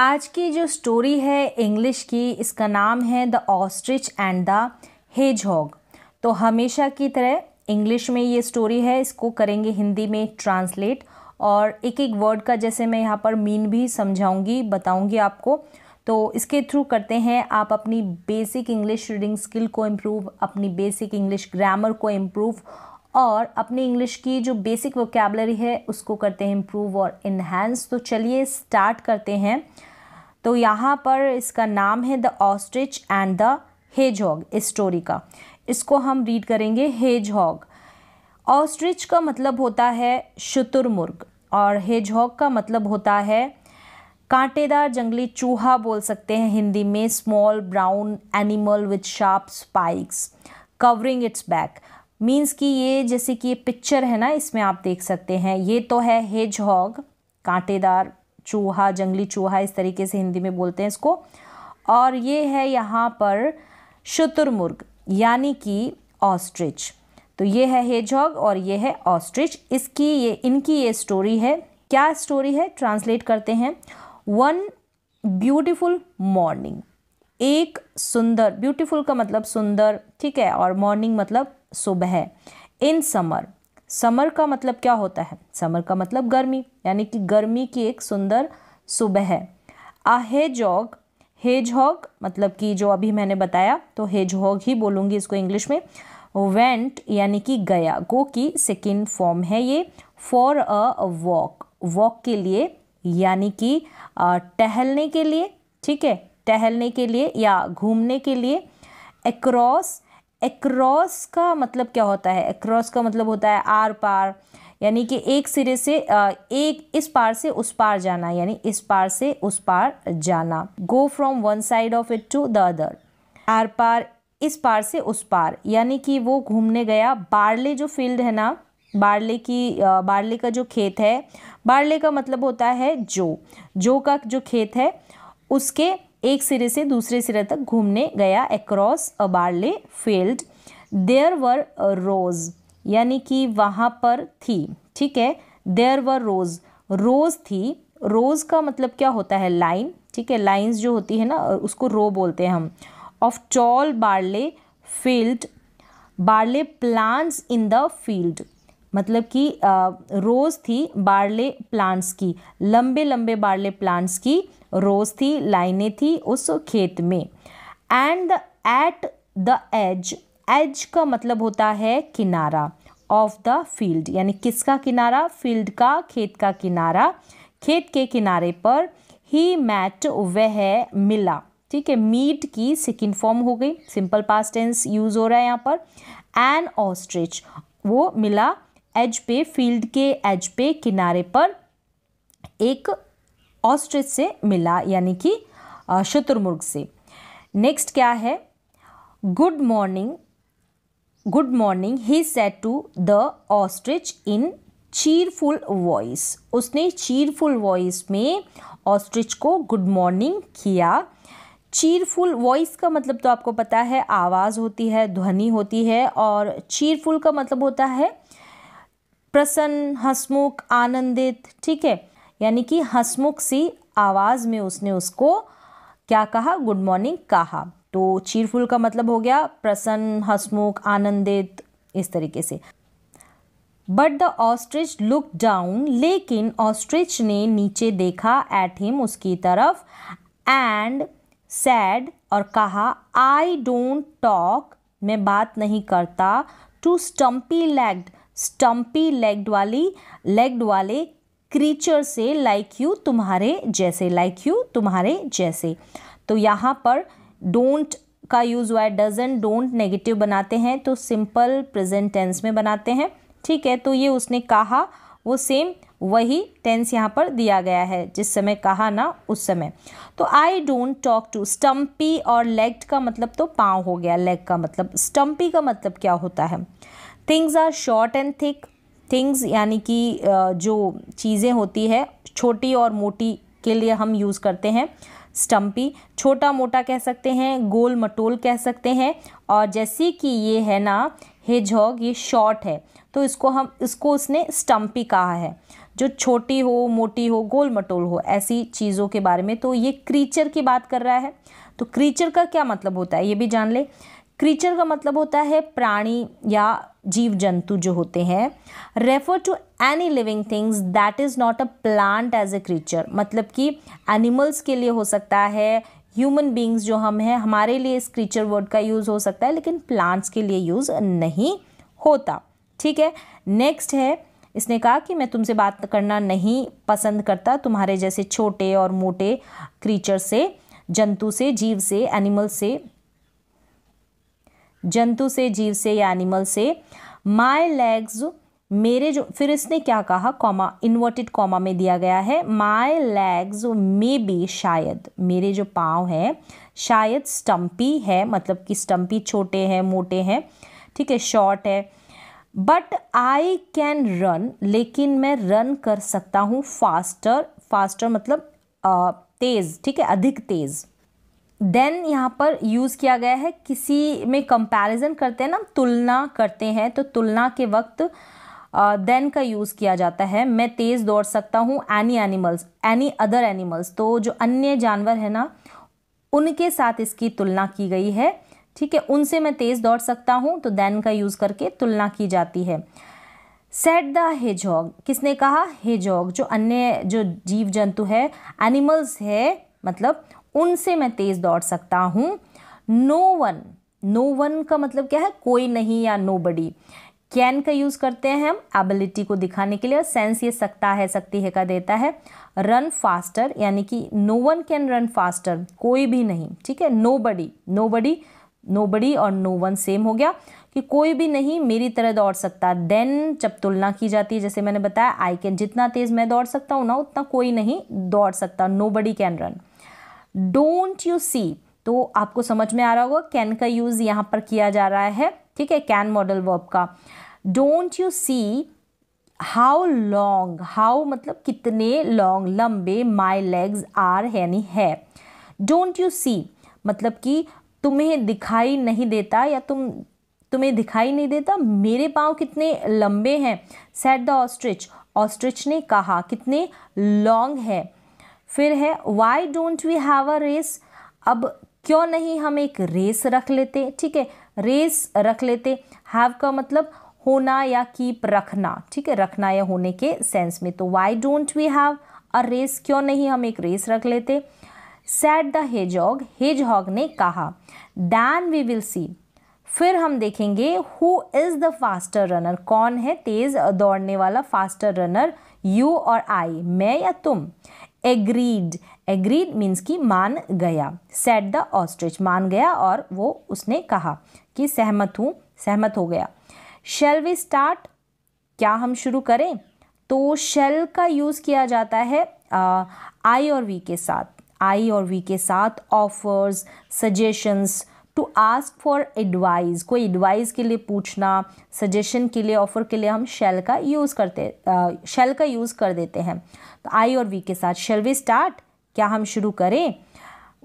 आज की जो स्टोरी है इंग्लिश की इसका नाम है the ostrich and the hedgehog तो हमेशा की तरह इंग्लिश में ये स्टोरी है इसको करेंगे हिंदी में ट्रांसलेट और एक एक वर्ड का जैसे मैं यहाँ पर मीन भी समझाऊंगी बताऊंगी आपको तो इसके थ्रू करते हैं आप अपनी बेसिक इंग्लिश रीडिंग स्किल को इम्प्रूव अपनी बेसिक इंग्लिश ग्रामर को इम्प्रूव और अपनी इंग्लिश की जो बेसिक वोकेबलरी है उसको करते हैं इम्प्रूव और इन्हेंस तो चलिए स्टार्ट करते हैं तो यहाँ पर इसका नाम है the ostrich and the hedgehog इस स्टोरी का इसको हम रीड करेंगे हेज हॉग ऑस्ट्रिच का मतलब होता है शुतुरमुर्ग और हेज हॉग का मतलब होता है कांटेदार जंगली चूहा बोल सकते हैं हिंदी में small brown animal with sharp spikes covering its back means कि ये जैसे कि ये पिक्चर है ना इसमें आप देख सकते हैं ये तो है हेज हॉग कांटेदार चूहा जंगली चूहा इस तरीके से हिंदी में बोलते हैं इसको और ये है यहाँ पर शुतुरमुर्ग यानी कि ऑस्ट्रिच तो ये है हेजॉग और ये है ऑस्ट्रिच इसकी ये इनकी ये स्टोरी है क्या स्टोरी है ट्रांसलेट करते हैं वन ब्यूटीफुल मॉर्निंग एक सुंदर ब्यूटीफुल का मतलब सुंदर ठीक है और मॉर्निंग मतलब सुबह इन समर समर का मतलब क्या होता है समर का मतलब गर्मी यानी कि गर्मी की एक सुंदर सुबह है आ हेज हेज हॉग मतलब कि जो अभी मैंने बताया तो हेज हॉग ही बोलूँगी इसको इंग्लिश में वेंट यानी कि गया गो की सेकेंड फॉर्म है ये फॉर अ वॉक वॉक के लिए यानी कि टहलने के लिए ठीक है टहलने के लिए या घूमने के लिए एक्रॉस एक्रॉस का मतलब क्या होता है एक्रॉस का मतलब होता है आर पार यानी कि एक सिरे से एक इस पार से उस पार जाना यानी इस पार से उस पार जाना go from one side of it to the other आर पार इस पार से उस पार यानी कि वो घूमने गया बारले जो फील्ड है ना बारले की बारले का जो खेत है बारले का मतलब होता है जो जो का जो खेत है उसके एक सिरे से दूसरे सिरे तक घूमने गया across a barley field there were rows यानी कि वहाँ पर थी ठीक है देयर वर रोज़ रोज़ थी रोज़ का मतलब क्या होता है लाइन ठीक है लाइंस जो होती है ना उसको रो बोलते हैं हम of tall barley field barley plants in the field मतलब कि रोज़ थी बार्ले प्लांट्स की लंबे लंबे बार्ले प्लांट्स की रोज थी लाइनें थी उस खेत में and the at the edge edge का मतलब होता है किनारा ऑफ द फील्ड यानी किसका किनारा फील्ड का खेत का किनारा खेत के किनारे पर ही मैट वह मिला ठीक है मीट की सेकेंड फॉर्म हो गई सिंपल पास टेंस यूज हो रहा है यहाँ पर एन ऑस्ट्रिच वो मिला एज पे फील्ड के एज पे किनारे पर एक ऑस्ट्रिच से मिला यानी कि शुतुरमुर्ग से नेक्स्ट क्या है good morning good morning he said to the ostrich in cheerful voice उसने चीरफुल वॉइस में ऑस्ट्रिच को गुड मॉर्निंग किया चीरफुल वॉइस का मतलब तो आपको पता है आवाज़ होती है ध्वनि होती है और चीरफुल का मतलब होता है प्रसन्न हसमुख आनंदित ठीक है यानी कि हंसमुख सी आवाज़ में उसने उसको क्या कहा गुड मॉर्निंग कहा तो चीरफुल का मतलब हो गया प्रसन्न हंसमुख आनंदित इस तरीके से but the ostrich look down लेकिन ऑस्ट्रिच ने नीचे देखा एट हिम उसकी तरफ एंड सैड और कहा आई डोंट टॉक मैं बात नहीं करता to stumpy legged stumpy legged वाली लेग्ड वाले क्रीचर से लाइक यू तुम्हारे जैसे लाइक यू तुम्हारे जैसे तो यहाँ पर डोंट का यूज़ हुआ है डजन डोंट नेगेटिव बनाते हैं तो सिंपल प्रेजेंट टेंस में बनाते हैं ठीक है तो ये उसने कहा वो सेम वही टेंस यहाँ पर दिया गया है जिस समय कहा ना उस समय तो I don't talk to stumpy और लेग्ड का मतलब तो पाँव हो गया लेग का मतलब स्टम्पी का मतलब क्या होता है things are short and thick things यानी कि जो चीज़ें होती है छोटी और मोटी के लिए हम यूज़ करते हैं स्टम्पी छोटा मोटा कह सकते हैं गोल मटोल कह सकते हैं और जैसे कि ये है ना हेजहॉग ये शॉर्ट है तो इसको हम इसको उसने स्टम्पी कहा है जो छोटी हो मोटी हो गोल मटोल हो ऐसी चीज़ों के बारे में तो ये क्रीचर की बात कर रहा है तो क्रीचर का क्या मतलब होता है ये भी जान ले क्रीचर का मतलब होता है प्राणी या जीव जंतु जो होते हैं refer to any living things that is not a plant as a creature मतलब कि एनिमल्स के लिए हो सकता है ह्यूमन बींग्स जो हम हैं हमारे लिए इस क्रीचर वर्ड का यूज़ हो सकता है लेकिन प्लांट्स के लिए यूज़ नहीं होता ठीक है नेक्स्ट है इसने कहा कि मैं तुमसे बात करना नहीं पसंद करता तुम्हारे जैसे छोटे और मोटे क्रीचर से जंतु से जीव से एनिमल से जंतु से जीव से या एनिमल से माई लेग्स मेरे जो फिर इसने क्या कहा कॉमा इन्वर्टेड कॉमा में दिया गया है माई लेग्स मे बी शायद मेरे जो पाँव हैं शायद स्टम्पी है मतलब कि स्टम्पी छोटे हैं मोटे हैं ठीक है शॉर्ट है बट आई कैन रन लेकिन मैं रन कर सकता हूँ फास्टर फास्टर मतलब तेज़ ठीक है अधिक तेज़ देन यहाँ पर यूज़ किया गया है किसी में कंपैरिजन करते हैं ना तुलना करते हैं तो तुलना के वक्त देन uh, का यूज़ किया जाता है मैं तेज़ दौड़ सकता हूँ any animals any other animals तो जो अन्य जानवर है ना उनके साथ इसकी तुलना की गई है ठीक है उनसे मैं तेज़ दौड़ सकता हूँ तो देन का यूज़ करके तुलना की जाती है सेट द हेजॉग किसने कहा हेजॉग जो अन्य जो जीव जंतु है एनिमल्स है मतलब उनसे मैं तेज़ दौड़ सकता हूँ नो वन नो वन का मतलब क्या है कोई नहीं या नो बडी कैन का यूज़ करते हैं हम एबिलिटी को दिखाने के लिए और सेंस ये सकता है सकती है का देता है रन फास्टर यानी कि no one can run faster कोई भी नहीं ठीक है nobody nobody nobody और नो वन सेम हो गया कि कोई भी नहीं मेरी तरह दौड़ सकता देन जब तुलना की जाती है जैसे मैंने बताया आई कैन जितना तेज़ मैं दौड़ सकता हूँ ना उतना कोई नहीं दौड़ सकता nobody can run don't you see तो आपको समझ में आ रहा होगा कैन का यूज़ यहाँ पर किया जा रहा है ठीक है कैन मॉडल वर्ब का don't you see how long how मतलब कितने लॉन्ग लंबे माई लेग्स आर यानी है डोंट यू सी मतलब कि तुम्हें दिखाई नहीं देता या तुम तुम्हें दिखाई नहीं देता मेरे पाँव कितने लंबे हैं सेट द ऑस्ट्रिच ऑस्ट्रिच ने कहा कितने लॉन्ग है फिर है why don't we have a race अब क्यों नहीं हम एक रेस रख लेते ठीक है रेस रख लेते हैव का मतलब होना या कीप रखना ठीक है रखना या होने के सेंस में तो why don't we have a race क्यों नहीं हम एक रेस रख लेते सैड द हेजॉग हेजहॉग ने कहा दैन वी विल सी फिर हम देखेंगे who is the faster runner कौन है तेज़ दौड़ने वाला फास्टर रनर यू और आई मैं या तुम एग्रीड एग्रीड मीन्स कि मान गया सेट द ऑस्ट्रिच मान गया और वो उसने कहा कि सहमत हूँ सहमत हो गया शेल वी स्टार्ट क्या हम शुरू करें तो शेल का यूज़ किया जाता है आई और वी के साथ आई और वी के साथ offers suggestions to ask for advice कोई एडवाइस के लिए पूछना सजेशन के लिए ऑफर के लिए हम शेल का यूज़ करते शेल का यूज़ कर देते हैं तो आई और वी के साथ शेल वी स्टार्ट क्या हम शुरू करें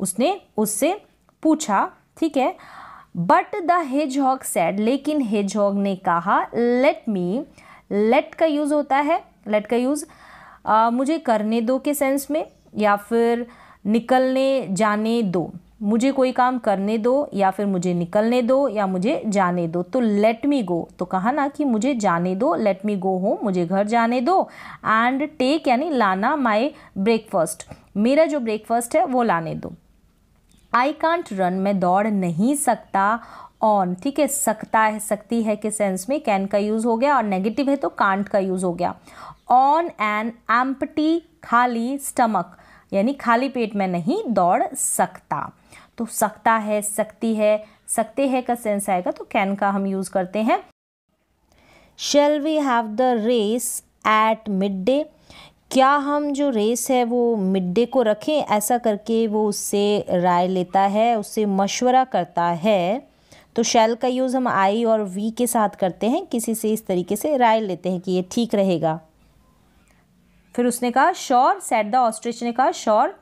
उसने उससे पूछा ठीक है but the hedgehog said लेकिन हेज हॉग ने कहा लेट मी लेट का यूज़ होता है लेट का यूज़ मुझे करने दो के सेंस में या फिर निकलने जाने दो मुझे कोई काम करने दो या फिर मुझे निकलने दो या मुझे जाने दो तो लेट मी गो तो कहा ना कि मुझे जाने दो लेट मी गो होम मुझे घर जाने दो एंड टेक यानी लाना माई ब्रेकफास्ट मेरा जो ब्रेकफास्ट है वो लाने दो आई कांट रन मैं दौड़ नहीं सकता ऑन ठीक है सकता है सकती है के सेंस में कैन का यूज़ हो गया और नेगेटिव है तो कांट का यूज़ हो गया ऑन एन एम्पटी खाली स्टमक यानी खाली पेट में नहीं दौड़ सकता तो सकता है सकती है सकते है का सेंस आएगा तो कैन का हम यूज़ करते हैं shall we have the race at midday क्या हम जो रेस है वो मिड डे को रखें ऐसा करके वो उससे राय लेता है उससे मशवरा करता है तो शेल का यूज़ हम आई और वी के साथ करते हैं किसी से इस तरीके से राय लेते हैं कि ये ठीक रहेगा फिर उसने कहा श्योर सेट द ऑस्ट्रिच ने कहा sure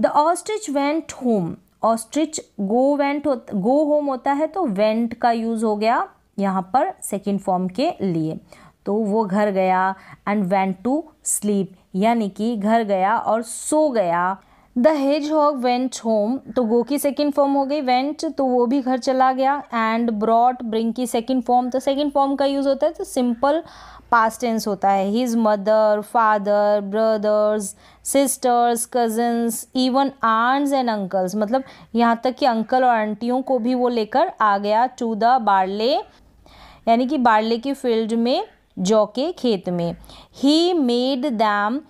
the ostrich went home ostrich go went go home होता है तो वेंट का यूज़ हो गया यहाँ पर सेकेंड फॉर्म के लिए तो वो घर गया एंड वेंट टू स्लीप यानी कि घर गया और सो गया the hedgehog went home तो गो की सेकेंड फॉर्म हो गई वेंट तो वो भी घर चला गया एंड ब्रॉट ब्रिंग की सेकेंड फॉर्म तो सेकेंड फॉर्म का यूज़ होता है तो सिंपल पास टेंस होता है his mother father brothers sisters cousins even aunts and uncles मतलब यहाँ तक कि अंकल और आंटियों को भी वो लेकर आ गया टू द बार्ले यानी कि बार्ले की फील्ड में जौ के खेत में ही मेड दैम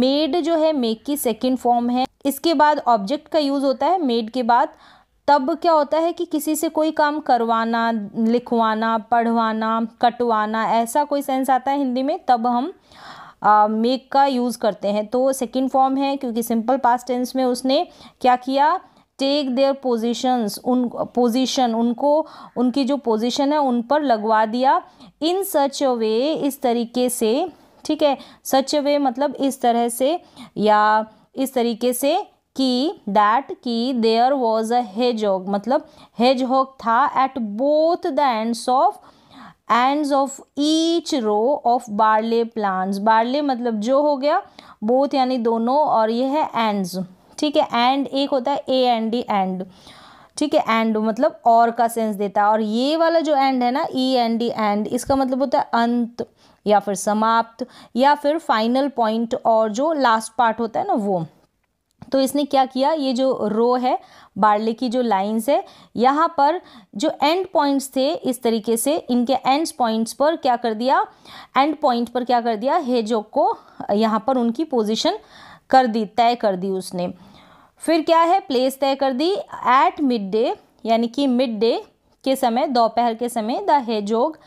मेड जो है मेक की सेकेंड फॉर्म है इसके बाद ऑब्जेक्ट का यूज़ होता है मेड के बाद तब क्या होता है कि किसी से कोई काम करवाना लिखवाना पढ़वाना कटवाना ऐसा कोई सेंस आता है हिंदी में तब हम मेक का यूज़ करते हैं तो सेकंड फॉर्म है क्योंकि सिंपल पास्ट टेंस में उसने क्या किया टेक देयर पोजिशंस उन पोजिशन उनको उनकी जो पोजिशन है उन पर लगवा दिया इन सच अ वे इस तरीके से ठीक है सच अ वे मतलब इस तरह से या इस तरीके से कि दैट की there was a hedgehog मतलब हेज हॉक था at both the ends of ends of each row of barley plants barley मतलब जो हो गया बोथ यानी दोनों और ये है एंड्स ठीक है एंड एक होता है ए एंड डी एंड ठीक है एंड मतलब और का सेंस देता है और ये वाला जो एंड है ना ई एंड डी एंड इसका मतलब होता है अंत या फिर समाप्त या फिर फाइनल पॉइंट और जो लास्ट पार्ट होता है ना वो तो इसने क्या किया ये जो रो है बार्ले की जो लाइंस है यहाँ पर जो एंड पॉइंट्स थे इस तरीके से इनके एंड पॉइंट्स पर क्या कर दिया एंड पॉइंट पर क्या कर दिया हेजो को यहाँ पर उनकी पोजीशन कर दी तय कर दी उसने फिर क्या है प्लेस तय कर दी एट मिड डे यानी कि मिड डे के समय दोपहर के समय the hedgehog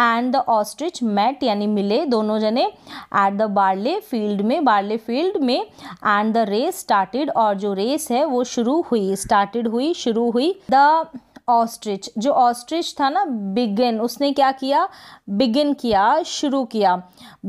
and the ostrich met यानी मिले दोनों जने एट द बार्ले फील्ड में बार्ले फील्ड में एंड द रेस स्टार्टेड और जो रेस है वो शुरू हुई स्टार्टेड हुई शुरू हुई द ऑस्ट्रिच जो ऑस्ट्रिच था ना बिगिन उसने क्या किया बिगिन किया शुरू किया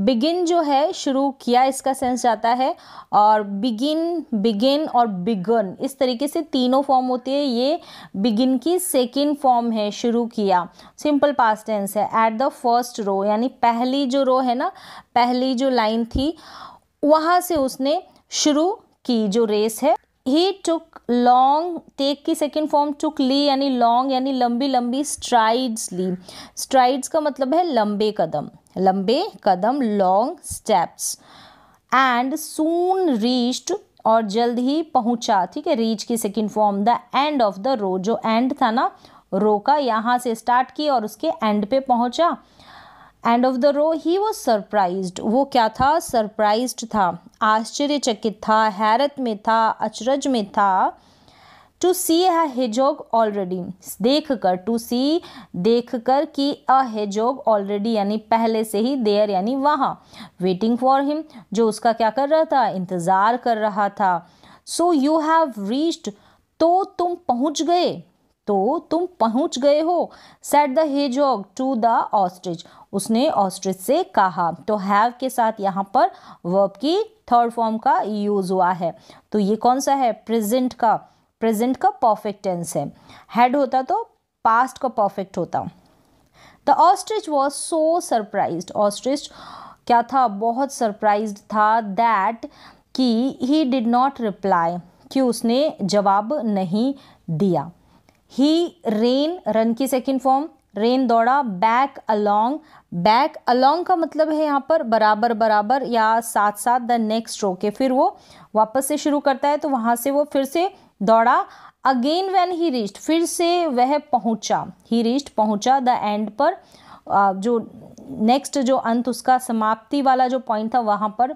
बिगिन जो है शुरू किया इसका सेंस जाता है और बिगिन बिगिन और बिगन इस तरीके से तीनों फॉर्म होती है ये बिगिन की सेकेंड फॉर्म है शुरू किया सिंपल पास टेंस है एट द फर्स्ट रो यानी पहली जो रो है ना पहली जो लाइन थी वहाँ से उसने शुरू की जो रेस है ही टुक लॉन्ग टेक की सेकेंड फॉर्म टुक ली यानी लॉन्ग यानी लंबी लंबी स्ट्राइड्स ली स्ट्राइड्स का मतलब है लंबे कदम लंबे कदम long steps and soon reached और जल्द ही पहुंचा ठीक है रीच की second form the end of the row जो एंड था ना रो का यहाँ से स्टार्ट किया और उसके एंड पे पहुंचा end of the row he was surprise वो क्या था सरप्राइज था आश्चर्यचकित था हैरत में था अचरज में था to see a hedgehog already देख कर टू सी देख कर कि अ हेजोग ऑलरेडी यानी पहले से ही देयर यानी वहाँ वेटिंग फॉर हिम जो उसका क्या कर रहा था इंतज़ार कर रहा था सो यू हैव रीच्ड तो तुम पहुँच गए तो तुम पहुँच गए हो said the hedgehog to the ostrich उसने ऑस्ट्रिच से कहा तो हैव के साथ यहाँ पर वर्ब की थर्ड फॉर्म का यूज़ हुआ है तो ये कौन सा है प्रेजेंट का प्रेजेंट का परफेक्ट टेंस है हैड होता तो पास्ट का परफेक्ट होता the ostrich was so surprise ostrich क्या था बहुत सरप्राइज था दैट कि ही डिड नॉट रिप्लाई कि उसने जवाब नहीं दिया ही रेन रन की सेकेंड फॉर्म रेन दौड़ा बैक अलोंग बैक अलोंग का मतलब है यहाँ पर बराबर बराबर या साथ साथ द नेक्स्ट स्ट्रोक के फिर वो वापस से शुरू करता है तो वहाँ से वो फिर से दौड़ा अगेन वैन ही रीच्ड फिर से वह पहुँचा ही रीच्ड पहुँचा द एंड पर जो नेक्स्ट जो अंत उसका समाप्ति वाला जो पॉइंट था वहाँ पर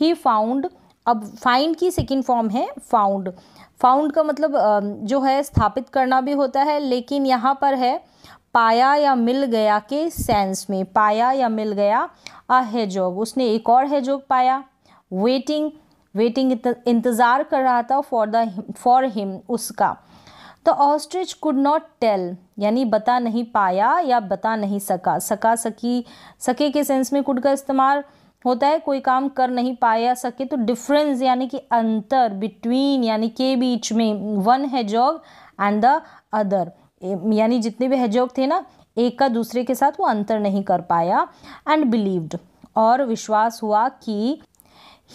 ही फाउंड अब फाइंड की सेकेंड फॉर्म है फाउंड फाउंड का मतलब जो है स्थापित करना भी होता है लेकिन यहाँ पर है पाया या मिल गया के सेंस में पाया या मिल गया अ हैजॉग उसने एक और हैजॉग पाया वेटिंग वेटिंग इंतज़ार कर रहा था फॉर द फॉर हिम उसका the ostrich could not tell यानी बता नहीं पाया या बता नहीं सका सका सकी सके के सेंस में कुड का इस्तेमाल होता है कोई काम कर नहीं पाया सके तो डिफरेंस यानी कि अंतर बिटवीन यानी के बीच में वन है जॉग एंड द अदर यानी जितने भी हजोग थे ना एक का दूसरे के साथ वो अंतर नहीं कर पाया एंड बिलीव्ड और विश्वास हुआ कि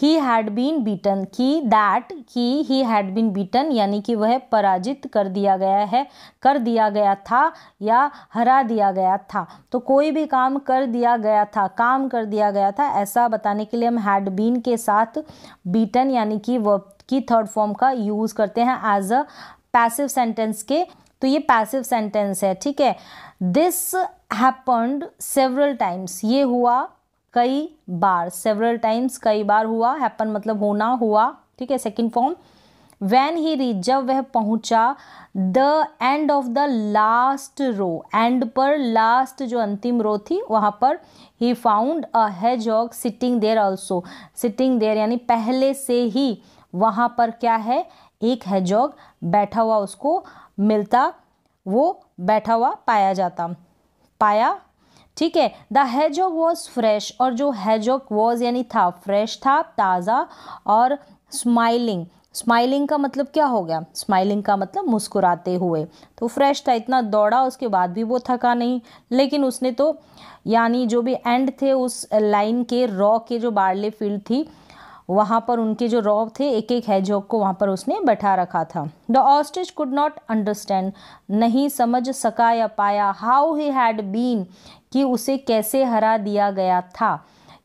ही हैड बीन बीटन कि दैट कि ही हैड बीन बीटन यानी कि वह पराजित कर दिया गया है कर दिया गया था या हरा दिया गया था तो कोई भी काम कर दिया गया था काम कर दिया गया था ऐसा बताने के लिए हम हैड बीन के साथ बीटन यानी कि वर्ब की थर्ड फॉर्म का यूज़ करते हैं एज अ पैसिव सेंटेंस के तो ये पैसिव सेंटेंस है ठीक है दिस हैपन्ड सेवरल टाइम्स ये हुआ कई बार सेवरल टाइम्स कई बार हुआ हैपन मतलब होना हुआ ठीक है second form when he reach जब वह पहुंचा the end of the last row end पर लास्ट जो अंतिम रो थी वहां पर he found a hedgehog sitting there also sitting there यानी पहले से ही वहां पर क्या है एक हैजॉग बैठा हुआ उसको मिलता वो बैठा हुआ पाया जाता पाया ठीक है द हैजॉक वॉज फ्रेश और जो हैजॉक वॉज यानी था फ्रेश था ताज़ा और स्माइलिंग स्माइलिंग का मतलब क्या हो गया स्माइलिंग का मतलब मुस्कुराते हुए तो फ्रेश था इतना दौड़ा उसके बाद भी वो थका नहीं लेकिन उसने तो यानी जो भी एंड थे उस लाइन के रॉ के जो बार्ले फील्ड थी वहाँ पर उनके जो रॉब थे एक एक हैजॉक को वहाँ पर उसने बैठा रखा था the ostrich could not understand नहीं समझ सका या पाया हाउ ही हैड बीन कि उसे कैसे हरा दिया गया था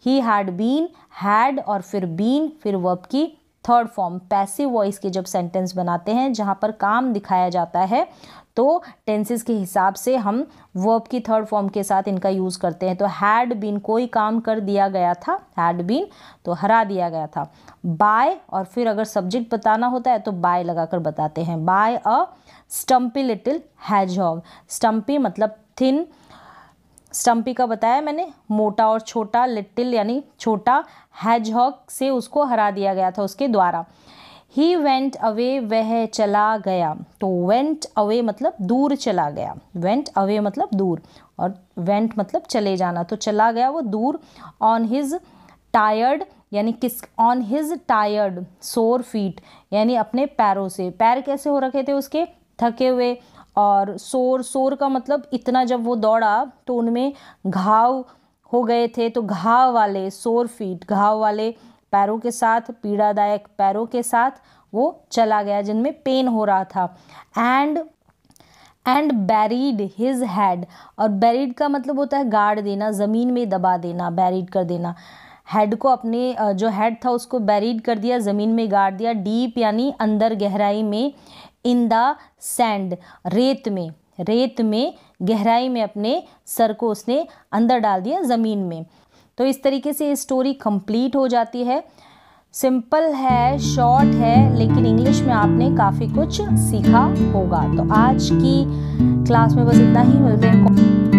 ही हैड बीन हैड और फिर बीन फिर वर्ब की थर्ड फॉर्म पैसिव वॉइस के जब सेंटेंस बनाते हैं जहाँ पर काम दिखाया जाता है तो टेंसेस के हिसाब से हम वर्ब की थर्ड फॉर्म के साथ इनका यूज़ करते हैं तो हैड बीन कोई काम कर दिया गया था हैड बीन तो हरा दिया गया था बाय और फिर अगर सब्जेक्ट बताना होता है तो बाय लगाकर बताते हैं by a stumpy little hog stumpy मतलब थिन स्टम्पी का बताया मैंने मोटा और छोटा लिटिल यानी छोटा हैजहॉग से उसको हरा दिया गया था उसके द्वारा ही वेंट अवे वह चला गया तो वेंट अवे मतलब दूर चला गया वेंट अवे मतलब दूर और वेंट मतलब चले जाना तो चला गया वो दूर ऑन हिज टायर्ड यानी kiss on his tired sore feet यानी अपने पैरों से पैर कैसे हो रखे थे उसके थके हुए और शोर शोर का मतलब इतना जब वो दौड़ा तो उनमें घाव हो गए थे तो घाव वाले शोर फीट घाव वाले पैरों के साथ पीड़ादायक पैरों के साथ वो चला गया जिनमें पेन हो रहा था and and buried his head और बैरीड का मतलब होता है गाड़ देना ज़मीन में दबा देना बैरीड कर देना हेड को अपने जो हेड था उसको बैरीड कर दिया ज़मीन में गाड़ दिया डीप यानी अंदर गहराई में इन द सैंड रेत में रेत में गहराई में अपने सर को उसने अंदर डाल दिया ज़मीन में तो इस तरीके से ये स्टोरी कंप्लीट हो जाती है सिंपल है शॉर्ट है लेकिन इंग्लिश में आपने काफ़ी कुछ सीखा होगा तो आज की क्लास में बस इतना ही मिलते हैं